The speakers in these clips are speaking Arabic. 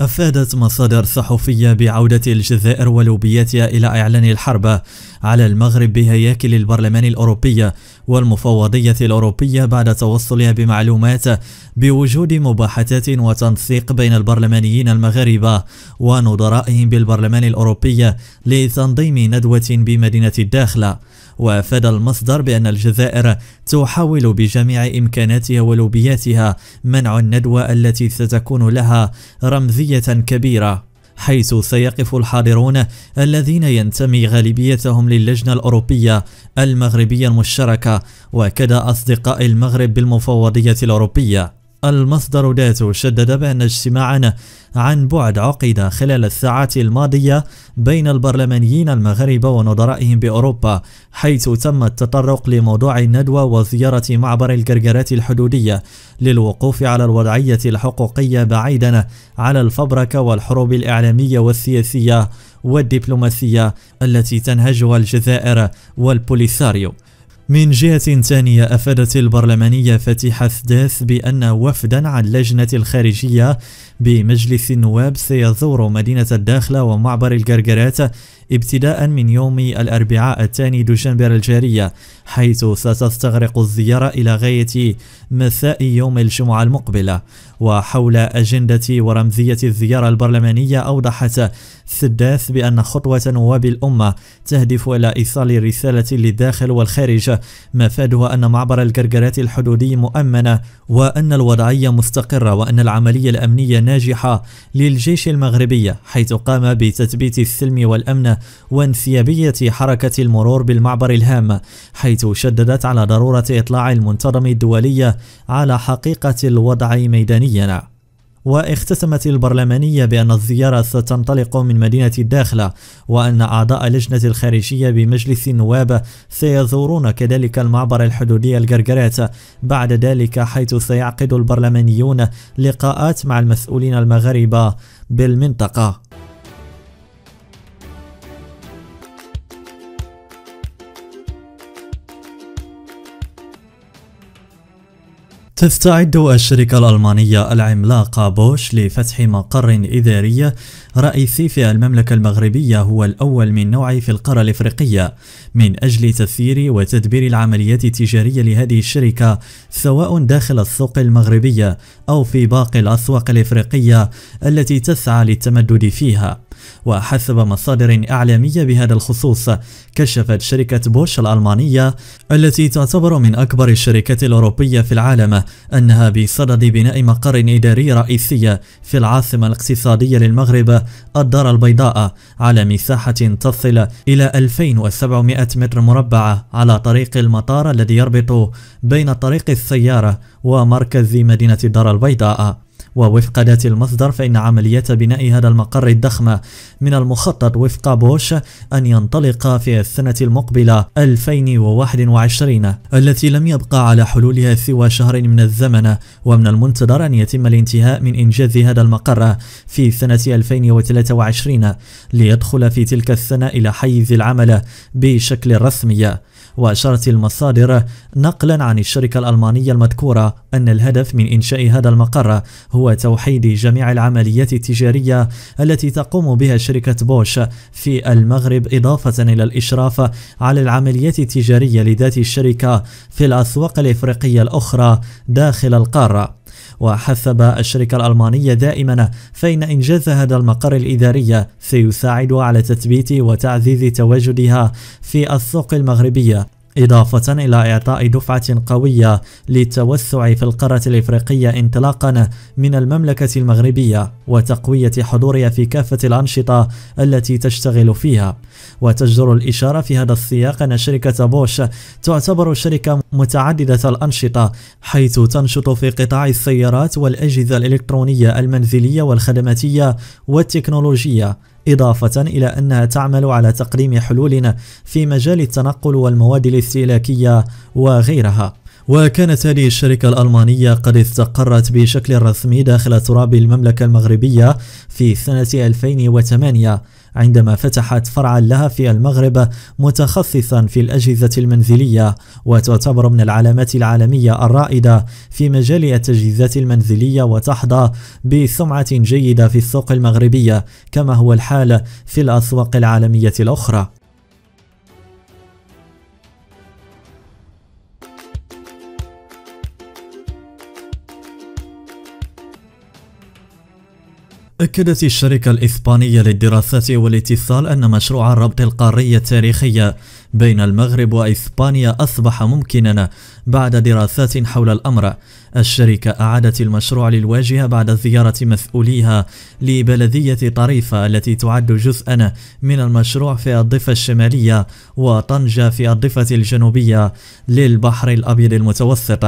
أفادت مصادر صحفية بعودة الجزائر ولوبيتها إلى إعلان الحرب على المغرب بهياكل البرلمان الأوروبي والمفوضية الأوروبية بعد توصلها بمعلومات بوجود مباحثات وتنسيق بين البرلمانيين المغاربة ونظرائهم بالبرلمان الأوروبي لتنظيم ندوة بمدينة الداخلة وأفاد المصدر بأن الجزائر تحاول بجميع إمكاناتها ولوبياتها منع الندوة التي ستكون لها رمزية كبيرة حيث سيقف الحاضرون الذين ينتمي غالبيتهم للجنة الأوروبية المغربية المشتركة وكذا أصدقاء المغرب بالمفوضية الأوروبية المصدر ذاته شدد بأن اجتماعا عن بعد عقد خلال الساعات الماضية بين البرلمانيين المغاربة ونظرائهم بأوروبا حيث تم التطرق لموضوع الندوة وزيارة معبر الجرجرات الحدودية للوقوف على الوضعية الحقوقية بعيدا على الفبركة والحروب الإعلامية والسياسية والدبلوماسية التي تنهجها الجزائر والبوليساريو من جهة ثانية أفادت البرلمانية فتيحة ثداث بأن وفدا عن لجنة الخارجية بمجلس النواب سيزور مدينة الداخلة ومعبر الجرجرات ابتداء من يوم الأربعاء الثاني دشنبر الجارية حيث ستستغرق الزيارة إلى غاية مساء يوم الجمعة المقبلة وحول أجندة ورمزية الزيارة البرلمانية أوضحت سداس بأن خطوة نواب الأمة تهدف إلى إيصال رسالة للداخل والخارج مفادها أن معبر الجرجرات الحدودي مؤمن وأن الوضعية مستقرة وأن العملية الأمنية ناجحة للجيش المغربي حيث قام بتثبيت السلم والأمن وانسيابية حركة المرور بالمعبر الهام حيث شددت على ضرورة إطلاع المنتظم الدولي على حقيقة الوضع ميدانيا واختتمت البرلمانية بأن الزيارة ستنطلق من مدينة الداخلة وأن أعضاء لجنة الخارجية بمجلس النواب سيزورون كذلك المعبر الحدودي الجرجرات بعد ذلك حيث سيعقد البرلمانيون لقاءات مع المسؤولين المغاربة بالمنطقة تستعد الشركة الألمانية العملاقة بوش لفتح مقر إداري رئيسي في المملكة المغربية هو الأول من نوعه في القارة الإفريقية من أجل تسيير وتدبير العمليات التجارية لهذه الشركة سواء داخل السوق المغربية أو في باقي الأسواق الإفريقية التي تسعى للتمدد فيها وحسب مصادر أعلامية بهذا الخصوص كشفت شركة بوش الألمانية التي تعتبر من أكبر الشركات الأوروبية في العالم أنها بصدد بناء مقر إداري رئيسي في العاصمة الاقتصادية للمغرب الدار البيضاء على مساحة تصل إلى 2700 متر مربع على طريق المطار الذي يربط بين طريق السيارة ومركز مدينة الدار البيضاء ووفق ذات المصدر فإن عملية بناء هذا المقر الضخم من المخطط وفق بوش أن ينطلق في السنة المقبلة 2021 التي لم يبقى على حلولها سوى شهر من الزمن ومن المنتظر أن يتم الانتهاء من إنجاز هذا المقر في سنة 2023 ليدخل في تلك السنة إلى حيز العمل بشكل رسمي وأشارت المصادر نقلا عن الشركة الألمانية المذكورة أن الهدف من إنشاء هذا المقر هو توحيد جميع العمليات التجارية التي تقوم بها شركة بوش في المغرب إضافة إلى الإشراف على العمليات التجارية لذات الشركة في الأسواق الإفريقية الأخرى داخل القارة وحثب الشركة الألمانية دائما فإن إنجاز هذا المقر الإداري سيساعد على تثبيت وتعزيز تواجدها في السوق المغربية إضافة إلى إعطاء دفعة قوية للتوسع في القارة الإفريقية انطلاقا من المملكة المغربية وتقوية حضورها في كافة الأنشطة التي تشتغل فيها وتجدر الإشارة في هذا السياق أن شركة بوش تعتبر شركة متعددة الأنشطة حيث تنشط في قطاع السيارات والأجهزة الإلكترونية المنزلية والخدماتية والتكنولوجية إضافة إلى أنها تعمل على تقديم حلول في مجال التنقل والمواد الاستهلاكية وغيرها وكانت هذه الشركة الألمانية قد استقرت بشكل رسمي داخل تراب المملكة المغربية في سنة 2008 عندما فتحت فرعا لها في المغرب متخصصا في الأجهزة المنزلية وتعتبر من العلامات العالمية الرائدة في مجال التجهيزات المنزلية وتحظى بسمعة جيدة في السوق المغربية كما هو الحال في الأسواق العالمية الأخرى أكدت الشركة الإسبانية للدراسات والاتصال أن مشروع الربط القاري التاريخي بين المغرب وإسبانيا أصبح ممكنا بعد دراسات حول الأمر الشركة أعادت المشروع للواجهة بعد زيارة مسؤوليها لبلدية طريفة التي تعد جزءا من المشروع في الضفة الشمالية وطنجة في الضفة الجنوبية للبحر الأبيض المتوسط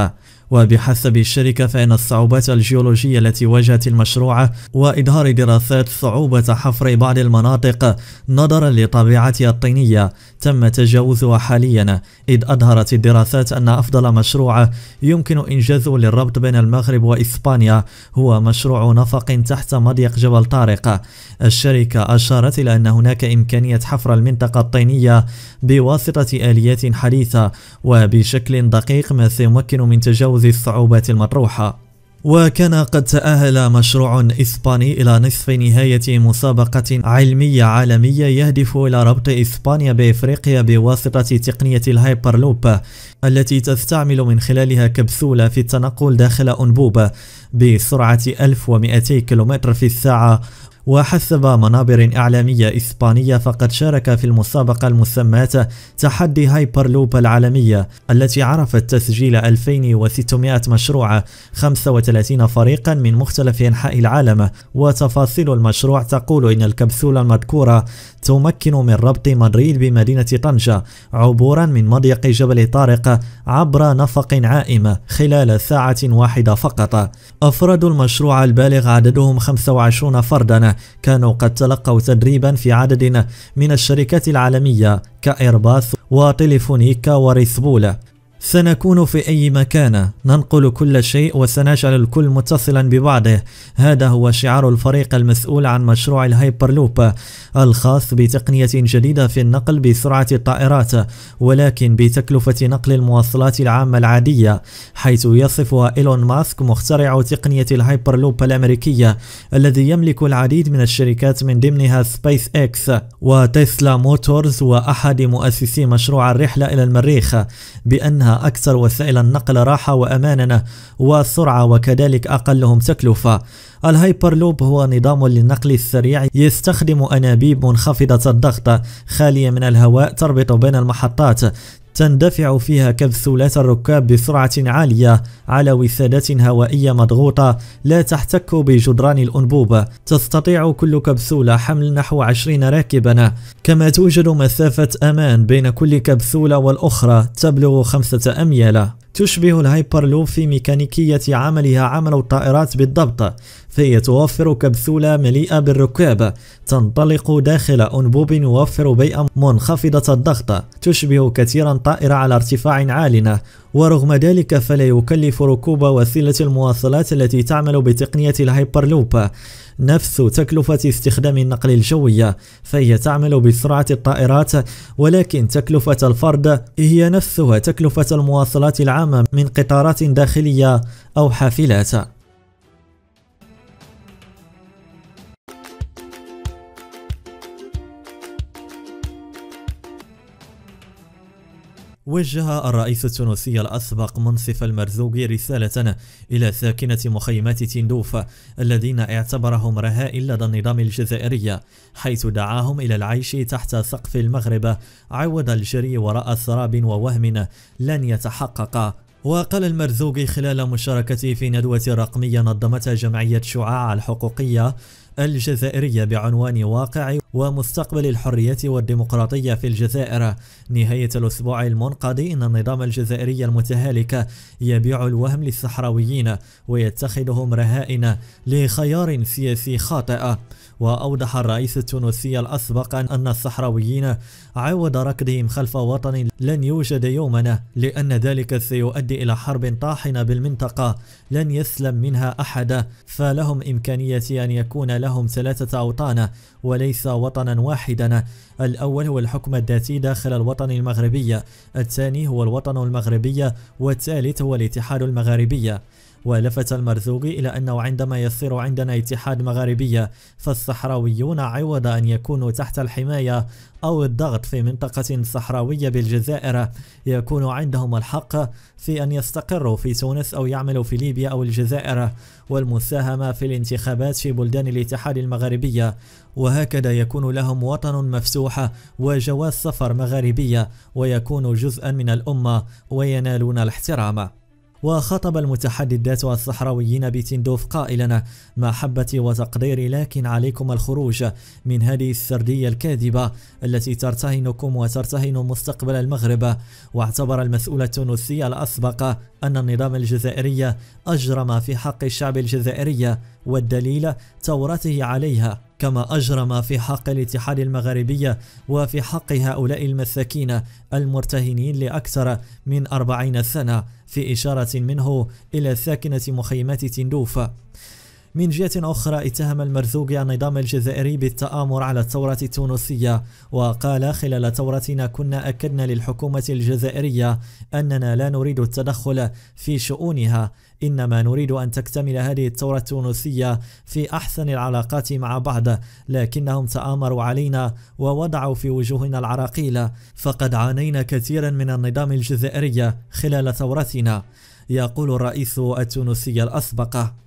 وبحسب الشركة فإن الصعوبات الجيولوجية التي واجهت المشروع وإظهار دراسات صعوبة حفر بعض المناطق نظرا لطبيعتها الطينية تم تجاوزها حاليا إذ أظهرت الدراسات أن أفضل مشروع يمكن إنجازه للربط بين المغرب وإسبانيا هو مشروع نفق تحت مضيق جبل طارق الشركة أشارت إلى أن هناك إمكانية حفر المنطقة الطينية بواسطة آليات حديثة وبشكل دقيق ما سيمكن من تجاوز ذي الصعوبات المطروحة وكان قد تأهل مشروع إسباني إلى نصف نهاية مسابقة علمية عالمية يهدف إلى ربط إسبانيا بإفريقيا بواسطة تقنية الهايبرلوب التي تستعمل من خلالها كبسولة في التنقل داخل أنبوبة بسرعة 1200 كم في الساعة وحسب منابر إعلامية إسبانية فقد شارك في المسابقة المسماة تحدي هايبر لوب العالمية التي عرفت تسجيل 2600 مشروع 35 فريقا من مختلف أنحاء العالم وتفاصيل المشروع تقول إن الكبسولة المذكورة تمكن من ربط مدريد بمدينة طنجة عبورا من مضيق جبل طارق عبر نفق عائم خلال ساعة واحدة فقط أفراد المشروع البالغ عددهم 25 فردا كانوا قد تلقوا تدريبا في عدد من الشركات العالمية كإيرباث وتليفونيكا وريثبول سنكون في أي مكان ننقل كل شيء وسنجعل الكل متصلا ببعضه هذا هو شعار الفريق المسؤول عن مشروع الهايبرلوب الخاص بتقنية جديدة في النقل بسرعة الطائرات ولكن بتكلفة نقل المواصلات العامة العادية حيث يصفها إيلون ماسك مخترع تقنية الهايبرلوب الأمريكية الذي يملك العديد من الشركات من ضمنها سبيس إكس وتسلا موتورز وأحد مؤسسي مشروع الرحلة إلى المريخ بأنها أكثر وسائل النقل راحة وأمانة وسرعة وكذلك أقلهم تكلفة الهايبر لوب هو نظام للنقل السريع يستخدم أنابيب منخفضة الضغط خالية من الهواء تربط بين المحطات تندفع فيها ثلاث الركاب بسرعة عالية على وسادات هوائية مضغوطة لا تحتك بجدران الأنبوبة تستطيع كل كبسولة حمل نحو 20 راكبا كما توجد مسافة أمان بين كل كبسولة والأخرى تبلغ خمسة أميال تشبه الهايبر لوب في ميكانيكية عملها عمل الطائرات بالضبط فهي توفر كبسولة مليئة بالركاب تنطلق داخل أنبوب يوفر بيئة منخفضة الضغط تشبه كثيرا طائرة على ارتفاع عال ورغم ذلك فلا يكلف ركوب وسيلة المواصلات التي تعمل بتقنية الهايبر لوب نفس تكلفة استخدام النقل الجوية فهي تعمل بسرعة الطائرات ولكن تكلفة الفرد هي نفسها تكلفة المواصلات العامة من قطارات داخلية أو حافلات وجه الرئيس التونسي الأسبق منصف المرزوقي رسالة إلى ساكنة مخيمات تندوف الذين اعتبرهم رهائن لدى النظام الجزائري حيث دعاهم إلى العيش تحت سقف المغرب عوض الجري وراء سراب ووهم لن يتحقق وقال المرزوقي خلال مشاركته في ندوة رقمية نظمتها جمعية شعاع الحقوقية الجزائرية بعنوان واقع ومستقبل الحرية والديمقراطية في الجزائر نهاية الأسبوع المنقضي إن النظام الجزائري المتهالك يبيع الوهم للصحراويين ويتخذهم رهائن لخيار سياسي خاطئ وأوضح الرئيس التونسي الأسبق أن الصحراويين عوض ركضهم خلف وطن لن يوجد يوما لأن ذلك سيؤدي إلى حرب طاحنة بالمنطقة لن يسلم منها أحد فلهم إمكانية أن يكون لهم ثلاثة أوطان وليس وطنا واحدا الأول هو الحكم الذاتي داخل الوطن المغربي الثاني هو الوطن المغربي والثالث هو الاتحاد المغاربي ولفت المرزوقي إلى أنه عندما يصير عندنا اتحاد مغاربية فالصحراويون عوض أن يكونوا تحت الحماية أو الضغط في منطقة صحراوية بالجزائر يكون عندهم الحق في أن يستقروا في تونس أو يعملوا في ليبيا أو الجزائر والمساهمة في الانتخابات في بلدان الاتحاد المغربية وهكذا يكون لهم وطن مفتوح وجواز سفر مغاربية ويكونوا جزءا من الأمة وينالون الاحترام وخطب المتحددات الصحراويين بتندوف قائلا محبتي وتقديري لكن عليكم الخروج من هذه السردية الكاذبة التي ترتهنكم وترتهن مستقبل المغرب واعتبر المسؤول التونسي الأسبق أن النظام الجزائري أجرم في حق الشعب الجزائري والدليل ثورته عليها كما أجرم في حق الاتحاد المغربي وفي حق هؤلاء المساكين المرتهنين لأكثر من أربعين سنة في إشارة منه إلى ساكنة مخيمات تندوف من جهة أخرى اتهم المرزوقي النظام الجزائري بالتآمر على الثورة التونسية وقال خلال ثورتنا كنا أكدنا للحكومة الجزائرية أننا لا نريد التدخل في شؤونها إنما نريد أن تكتمل هذه الثورة التونسية في أحسن العلاقات مع بعض لكنهم تآمروا علينا ووضعوا في وجوهنا العراقيل فقد عانينا كثيرا من النظام الجزائري خلال ثورتنا يقول الرئيس التونسي الأسبق